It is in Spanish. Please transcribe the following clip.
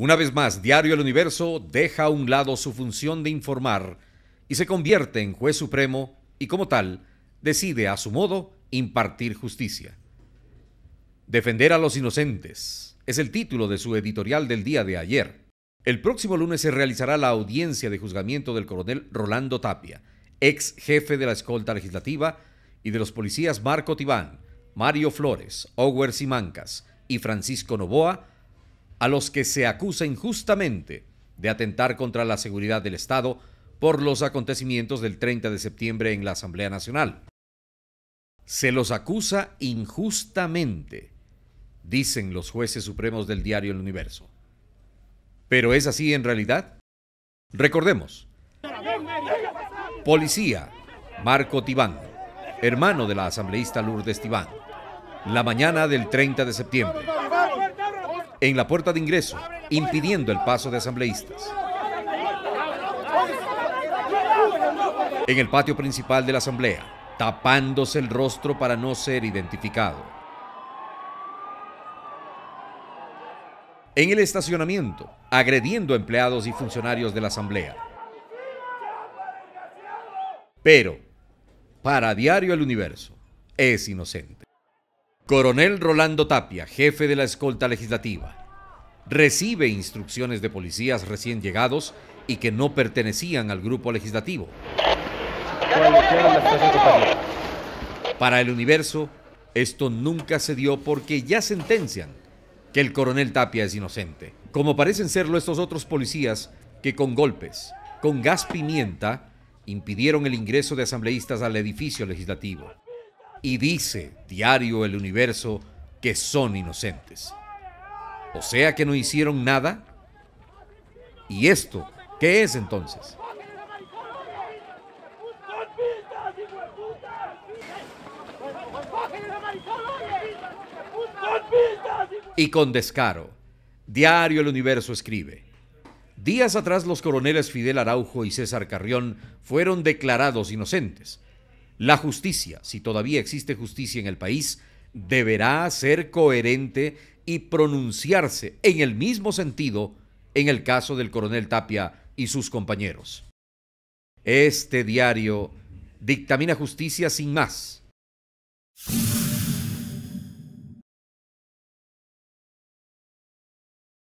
Una vez más, Diario El Universo deja a un lado su función de informar y se convierte en juez supremo y como tal decide a su modo impartir justicia. Defender a los inocentes es el título de su editorial del día de ayer. El próximo lunes se realizará la audiencia de juzgamiento del coronel Rolando Tapia, ex jefe de la escolta legislativa, y de los policías Marco Tibán, Mario Flores, Ower Simancas y Francisco Novoa, a los que se acusa injustamente de atentar contra la seguridad del Estado por los acontecimientos del 30 de septiembre en la Asamblea Nacional. Se los acusa injustamente, dicen los jueces supremos del diario El Universo. ¿Pero es así en realidad? Recordemos. Policía, Marco Tibán, hermano de la asambleísta Lourdes Tibán, la mañana del 30 de septiembre en la puerta de ingreso, impidiendo el paso de asambleístas. En el patio principal de la asamblea, tapándose el rostro para no ser identificado. en el estacionamiento, agrediendo a empleados y funcionarios de la Asamblea. Pero, para Diario El Universo, es inocente. Coronel Rolando Tapia, jefe de la escolta legislativa, recibe instrucciones de policías recién llegados y que no pertenecían al grupo legislativo. Para el universo, esto nunca se dio porque ya sentencian que el coronel Tapia es inocente, como parecen serlo estos otros policías que con golpes, con gas pimienta, impidieron el ingreso de asambleístas al edificio legislativo y dice diario el universo que son inocentes. O sea que no hicieron nada. ¿Y esto qué es entonces? Y con descaro, diario el universo escribe. Días atrás los coroneles Fidel Araujo y César Carrión fueron declarados inocentes la justicia, si todavía existe justicia en el país, deberá ser coherente y pronunciarse en el mismo sentido en el caso del coronel Tapia y sus compañeros. Este diario dictamina justicia sin más,